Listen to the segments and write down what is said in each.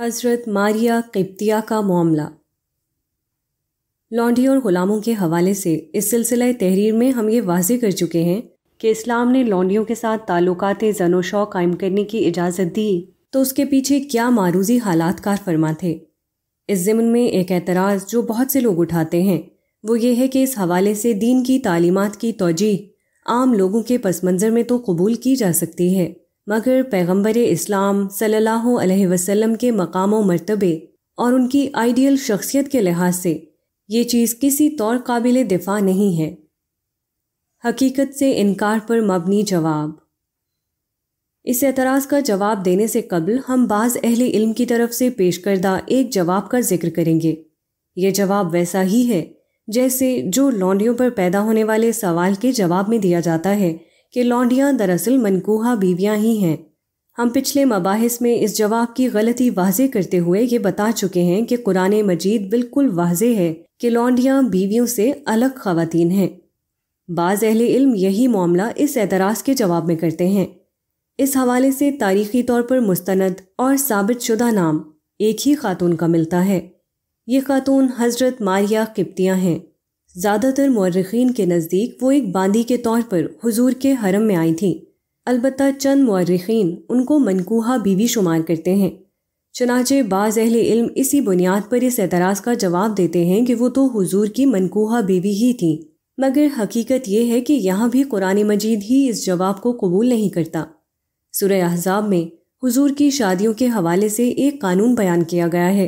हज़रत मारिया किप्तिया का मामला लॉन्डी और ग़ुलामों के हवाले से इस सिलसिला तहरीर में हम ये वाजे कर चुके हैं कि इस्लाम ने लॉन्डियों के साथ ताल्लुकात जनो शौ कायम करने की इजाज़त दी तो उसके पीछे क्या मारूजी हालात कार फरमा थे इस ज़मन में एक एतराज़ जो बहुत से लोग उठाते हैं वो ये है कि इस हवाले से दीन की तालीमत की तोजीह आम लोगों के पस मंज़र में तो कबूल की जा सकती है मगर पैगम्बर इस्लाम सल्लल्लाहु अलैहि वसल्लम के मकाम व मरतबे और उनकी आइडियल शख्सियत के लिहाज से ये चीज़ किसी तौर काबिल दिफा नहीं है हकीकत से इनकार पर मबनी जवाब इस एतराज़ का जवाब देने से कबल हम बाज़ अहल इल्म की तरफ से पेश करदा एक जवाब का जिक्र करेंगे ये जवाब वैसा ही है जैसे जो लौंडियों पर पैदा होने वाले सवाल के जवाब में दिया जाता है कि लौंडियाँ दरअसल मनकूहा बीवियाँ ही हैं हम पिछले मबास में इस जवाब की गलती वाजे करते हुए ये बता चुके हैं कि कुरान मजीद बिल्कुल वाजे है कि लौंडियाँ बीवियों से अलग खातन हैं बाज़ अहल इल्म यही मामला इस एतराज़ के जवाब में करते हैं इस हवाले से तारीखी तौर पर मुस्ंद और साबित शुदा नाम एक ही खातून का मिलता है ये खातून हज़रत मारिया किप्तियाँ हैं ज़्यादातर मौरखीन के नज़दीक वो एक बांदी के तौर पर हुजूर के हरम में आई थी अलबत् चंद मौरखीन उनको मनकूहा बीवी शुमार करते हैं चनाचे बाज़ अहल इल्म इसी बुनियाद पर इस एतराज़ का जवाब देते हैं कि वो तो हुजूर की मनकूहा बीवी ही थी मगर हकीकत यह है कि यहाँ भी कुरान मजीद ही इस जवाब को कबूल नहीं करता सुरह अहजाब में हुजूर की शादियों के हवाले से एक कानून बयान किया गया है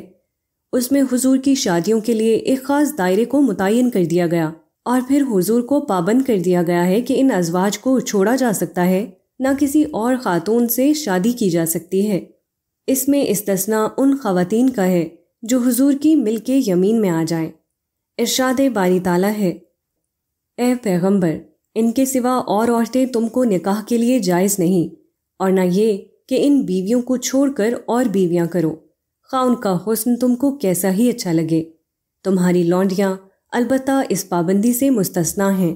उसमें हुजूर की शादियों के लिए एक ख़ास दायरे को मुतयन कर दिया गया और फिर हुजूर को पाबंद कर दिया गया है कि इन अजवाज को छोड़ा जा सकता है ना किसी और ख़ातून से शादी की जा सकती है इसमें इस्तना उन खातन का है जो हुजूर की मिल के यमीन में आ जाए इर्शाद बारी ताला है ए पैगम्बर इनके सिवा और औरतें तुमको निकाह के लिए जायज़ नहीं और ना ये कि इन बीवियों को छोड़कर और बीवियां करो खा हाँ, उनका हुस्न तुमको कैसा ही अच्छा लगे तुम्हारी लौंडियाँ अलबत्ता इस पाबंदी से मुस्तना हैं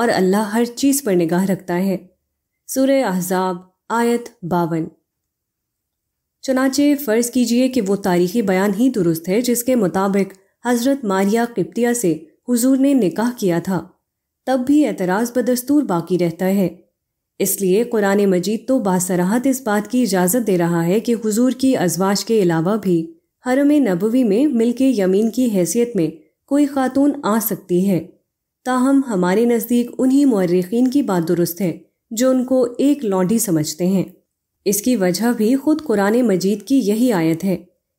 और अल्लाह हर चीज़ पर निगाह रखता है सूर्य अहजाब आयत बावन चनाचे फ़र्ज़ कीजिए कि वो तारीखी बयान ही दुरुस्त है जिसके मुताबिक हज़रत मारिया किप्तिया से हुजूर ने निकाह किया था तब भी एतराज़ बदस्तूर बाकी रहता है इसलिए कुरान मजीद तो बासराहत इस बात की इजाज़त दे रहा है कि हुजूर की अजवाज के अलावा भी हरम नबवी में मिल के यमीन की हैसियत में कोई खातून आ सकती है ताहम हमारे नज़दीक उन्हीं मर्रखीन की बात दुरुस्त है जो उनको एक लौंडी समझते हैं इसकी वजह भी खुद कुरान मजीद की यही आयत है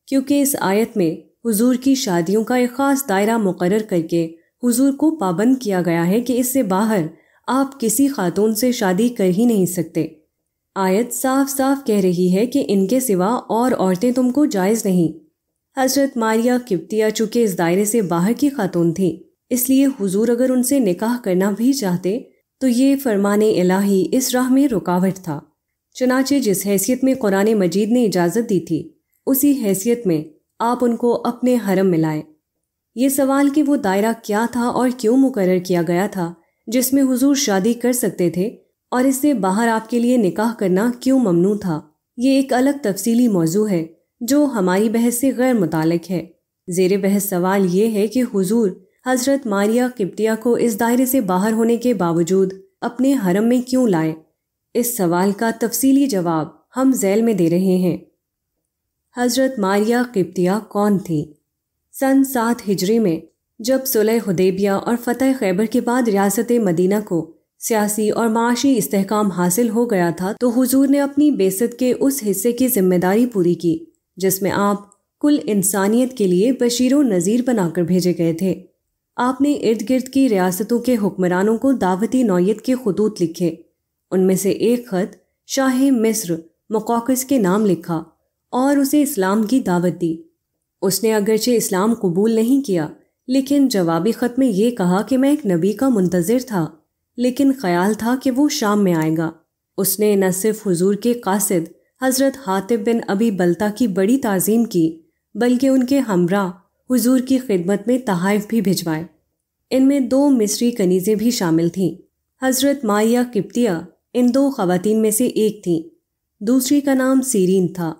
क्योंकि इस आयत में हुजूर की शादियों का एक ख़ास दायरा मुकर करके हुजूर को पाबंद किया गया है कि इससे बाहर आप किसी खातून से शादी कर ही नहीं सकते आयत साफ साफ कह रही है कि इनके सिवा और औरतें तुमको जायज़ नहीं हजरत मारिया किप्तिया चूँकि इस दायरे से बाहर की खातून थी इसलिए हुजूर अगर उनसे निकाह करना भी चाहते तो ये फरमान इलाही इस राह में रुकावट था चनाचे जिस हैसियत में कुरान मजीद ने इजाज़त दी थी उसी हैसियत में आप उनको अपने हरम मिलाएं ये सवाल कि वो दायरा क्या था और क्यों मुकर किया गया था जिसमें हुजूर शादी कर सकते थे और इससे बाहर आपके लिए निकाह करना क्यों ममनू था ये एक अलग तफसीली मौजू है जो हमारी बहस से गैर मुतालिक है जेर बहस सवाल ये है कि हुजूर हजरत मारिया किप्टिया को इस दायरे से बाहर होने के बावजूद अपने हरम में क्यों लाए इस सवाल का तफसीली जवाब हम जैल में दे रहे हैं हजरत मारिया किप्तिया कौन थी सन सात हिजरी में जब सुलह हदेबिया और फतेह खैबर के बाद रियासत मदीना को सियासी और माशी इस्तेकाम हासिल हो गया था तो हुजूर ने अपनी बेसत के उस हिस्से की जिम्मेदारी पूरी की जिसमें आप कुल इंसानियत के लिए बशीर नज़ीर बनाकर भेजे गए थे आपने इर्द गिर्द की रियासतों के हुक्मरानों को दावती नौीयत के खतूत लिखे उनमें से एक ख़त शाह मिस्र मकोकस के नाम लिखा और उसे इस्लाम की दावत दी उसने अगरचे इस्लाम कबूल नहीं किया लेकिन जवाबी ख़त में ये कहा कि मैं एक नबी का मुंतज़र था लेकिन ख्याल था कि वो शाम में आएगा उसने न सिर्फ हुजूर के कासिद हज़रत हातिब बिन अभी बलता की बड़ी तज़ीम की बल्कि उनके हमरा हुजूर की खिदमत में तहाइफ भी भिजवाए इनमें दो मिस्री कनीज़ें भी शामिल थीं हज़रत माया किप्तिया इन दो खातन में से एक थीं दूसरी का नाम सीरीन था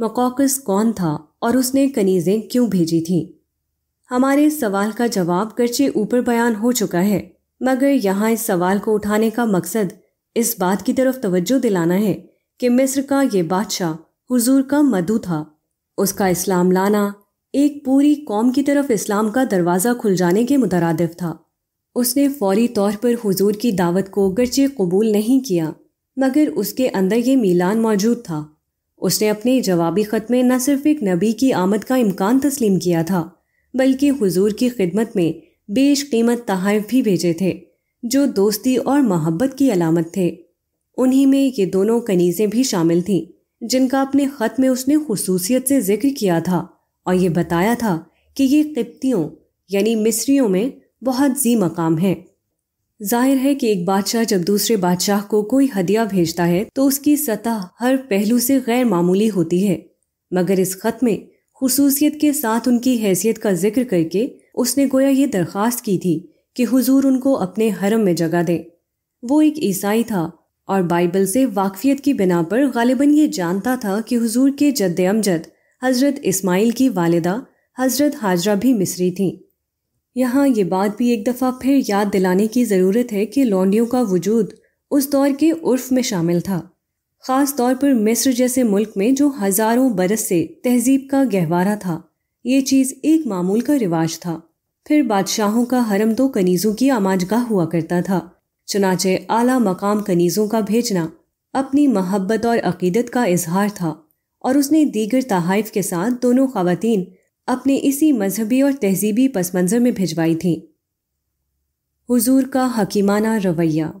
मकोकस कौन था और उसने कनीज़ें क्यों भेजी थीं हमारे सवाल का जवाब गर्चे ऊपर बयान हो चुका है मगर यहाँ इस सवाल को उठाने का मकसद इस बात की तरफ तवज्जो दिलाना है कि मिस्र का ये बादशाह हुजूर का मधु था उसका इस्लाम लाना एक पूरी कौम की तरफ इस्लाम का दरवाज़ा खुल जाने के मुतरदफ था उसने फौरी तौर पर हुजूर की दावत को गर्चे कबूल नहीं किया मगर उसके अंदर ये मिलान मौजूद था उसने अपने जवाबी ख़त में न सिर्फ एक नबी की आमद का इम्कान तस्लीम किया था बल्कि हुजूर की खिदमत में बेश कीमत तहाइफ भी भेजे थे जो दोस्ती और मोहब्बत की अलामत थे उन्हीं में ये दोनों कनीज़ें भी शामिल थीं जिनका अपने ख़त में उसने खसूसियत से जिक्र किया था और ये बताया था कि ये किप्तियों यानी मिस्रियों में बहुत जी मकाम है जाहिर है कि एक बादशाह जब दूसरे बादशाह को कोई हदिया भेजता है तो उसकी सतह हर पहलू से गैर मामूली होती है मगर इस खत में खसूसियत के साथ उनकी हैसियत का जिक्र करके उसने गोया ये दरख्वास्त की थी कि हुजूर उनको अपने हरम में जगह दें वो एक ईसाई था और बाइबल से वाकफियत की बिना पर गालिबन ये जानता था कि हुजूर के जद अमजद हज़रत इस्माइल की वालदा हज़रत हाजरा भी मिस्री थीं यहाँ ये बात भी एक दफ़ा फिर याद दिलाने की ज़रूरत है कि लौंडियों का वजूद उस दौर के उर्फ में शामिल था ख़ास तौर पर मिस्र जैसे मुल्क में जो हज़ारों बरस से तहजीब का गहवारा था ये चीज़ एक मामूल का रिवाज था फिर बादशाहों का हरम दो कनीज़ों की आमाजगाह हुआ करता था चुनाचे आला मकाम कनीज़ों का भेजना अपनी महब्बत और अकीदत का इजहार था और उसने दीगर तहाइफ के साथ दोनों खातन अपने इसी मजहबी और तहजीबी पस मंज़र में भिजवाई थी हुजूर का हकीमाना रवैया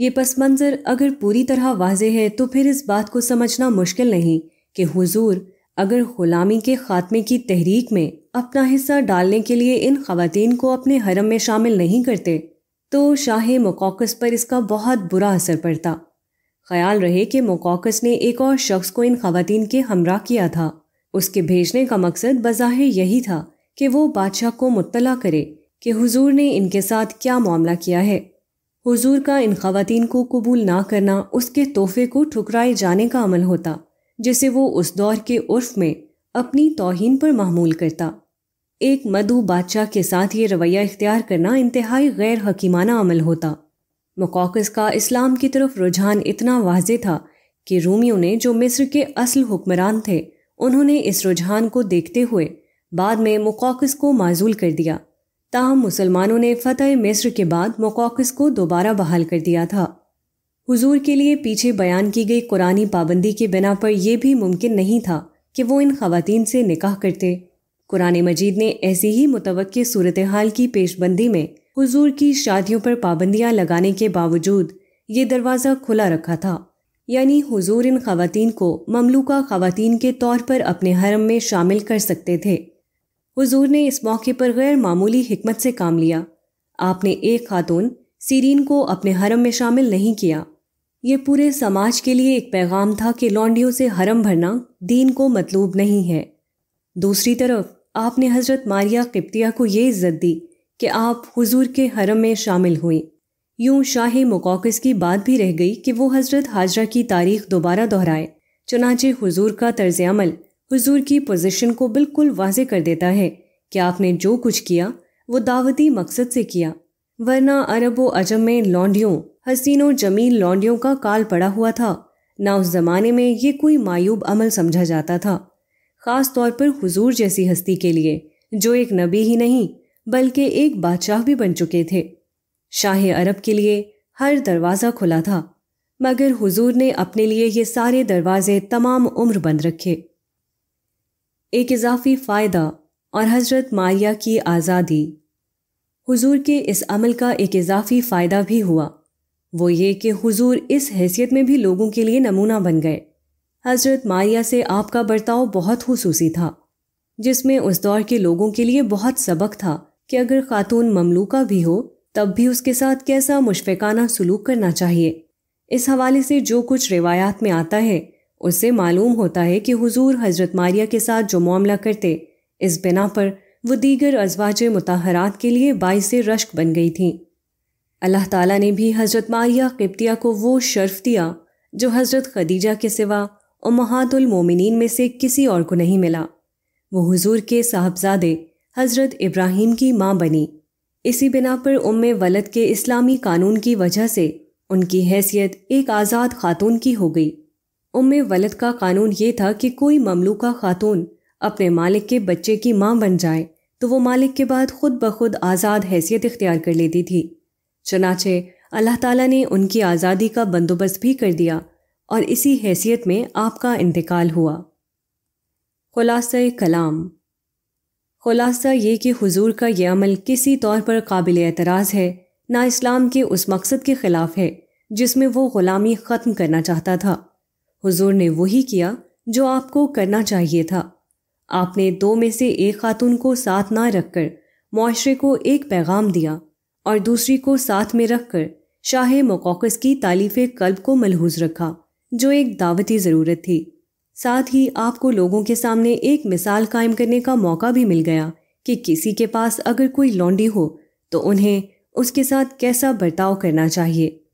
ये पस मंज़र अगर पूरी तरह वाज है तो फिर इस बात को समझना मुश्किल नहीं कि हुजूर अगर ग़ुलामी के ख़ात्मे की तहरीक में अपना हिस्सा डालने के लिए इन खातन को अपने हरम में शामिल नहीं करते तो शाह मोकॉकस पर इसका बहुत बुरा असर पड़ता ख्याल रहे कि मोकॉकस ने एक और शख्स को इन खातन के हमरा किया था उसके भेजने का मकसद बज़ाहिर यही था कि वो बादशाह को मुतला करे कि हुजूर ने इनके साथ क्या मामला किया है हुजूर का इन खातन को कबूल ना करना उसके तोहफे को ठुकराए जाने का अमल होता जिसे वो उस दौर के उर्फ में अपनी तोहन पर मामूल करता एक मधु बादशाह के साथ ये रवैया इख्तियार करना इंतहाई गैर हकीमाना अमल होता मकोकस का इस्लाम की तरफ रुझान इतना वाज था कि रूमियों ने जो मिस्र के असल हुक्मरान थे उन्होंने इस रुझान को देखते हुए बाद में मकोकस को माजूल कर दिया ताहम मुसलमानों ने फतेह मिस्र के बाद मोकॉकस को दोबारा बहाल कर दिया था हुजूर के लिए पीछे बयान की गई कुरानी पाबंदी के बिना पर यह भी मुमकिन नहीं था कि वो इन खातन से निकाह करते कुरान मजीद ने ऐसी ही मुतव सूरत हाल की पेशबंदी में हुजूर की शादियों पर पाबंदियां लगाने के बावजूद ये दरवाज़ा खुला रखा था यानी हुजूर इन खातन को ममलूका खातन के तौर पर अपने हरम में शामिल कर सकते थे हुजूर ने इस मौके पर गैर मामूली हमत से काम लिया आपने एक खातून सीरीन को अपने हरम में शामिल नहीं किया ये पूरे समाज के लिए एक पैगाम था कि लॉन्डियों से हरम भरना दीन को मतलूब नहीं है दूसरी तरफ आपने हज़रत मारिया किप्तिया को ये इज्जत दी कि आप हुजूर के हरम में शामिल हुई यूं शाह मुकौकस की बात भी रह गई कि वो हज़रत हाजरा की तारीख दोबारा दोहराए चुनाचे हुजूर का तर्ज अमल हुजूर की पोजीशन को बिल्कुल वाजे कर देता है कि आपने जो कुछ किया वो दावती मकसद से किया वरना अरबो अजम में लौंडियों हसीनों जमील लौंडियों का काल पड़ा हुआ था ना उस जमाने में ये कोई मायूब अमल समझा जाता था ख़ास तौर पर हुजूर जैसी हस्ती के लिए जो एक नबी ही नहीं बल्कि एक बादशाह भी बन चुके थे शाह अरब के लिए हर दरवाज़ा खुला था मगर हुजूर ने अपने लिए ये सारे दरवाजे तमाम उम्र बंद रखे एक इजाफी फ़ायदा और हज़रत मारिया की आज़ादी हुजूर के इस अमल का एक इजाफी फ़ायदा भी हुआ वो ये कि हुजूर इस हैसियत में भी लोगों के लिए नमूना बन गए हज़रत मारिया से आपका बर्ताव बहुत खसूसी था जिसमें उस दौर के लोगों के लिए बहुत सबक था कि अगर खातून ममलूका भी हो तब भी उसके साथ कैसा मुशफ़ाना सलूक करना चाहिए इस हवाले से जो कुछ रिवायात में आता है उससे मालूम होता है कि हुजूर हज़रत मारिया के साथ जो मामला करते इस बिना पर वो दीगर अजवाज मुताहरात के लिए बाईस रश्क बन गई थी अल्लाह ताला ने भी हज़रत मारिया किप्तिया को वो शर्फ दिया जो हज़रत खदीजा के सिवा और महादुलमोमिन में से किसी और को नहीं मिला वो हुजूर के साहबजादे हज़रत इब्राहिम की माँ बनी इसी बिना पर उम वलद के इस्लामी कानून की वजह से उनकी हैसियत एक आज़ाद खातून की हो गई उम्म वलद का कानून ये था कि कोई ममलूका खातून अपने मालिक के बच्चे की माँ बन जाए तो वो मालिक के बाद खुद ब खुद आज़ाद हैसियत इख्तियार कर लेती थी चनाचे अल्लाह ताला ने उनकी आज़ादी का बंदोबस्त भी कर दिया और इसी हैसियत में आपका इंतकाल हुआ खुलास कलाम खुलासा ये कि हुजूर का यह अमल किसी तौर पर काबिल एतराज़ है ना इस्लाम के उस मकसद के ख़िलाफ़ है जिसमें वो ग़ुलामी ख़त्म करना चाहता था हुजूर ने वही किया जो आपको करना चाहिए था आपने दो में से एक खातून को साथ ना रखकर माशरे को एक पैगाम दिया और दूसरी को साथ में रखकर शाह मकोकस की तालीफ कल्ब को मलहूज रखा जो एक दावती ज़रूरत थी साथ ही आपको लोगों के सामने एक मिसाल कायम करने का मौका भी मिल गया कि किसी के पास अगर कोई लौंडी हो तो उन्हें उसके साथ कैसा बर्ताव करना चाहिए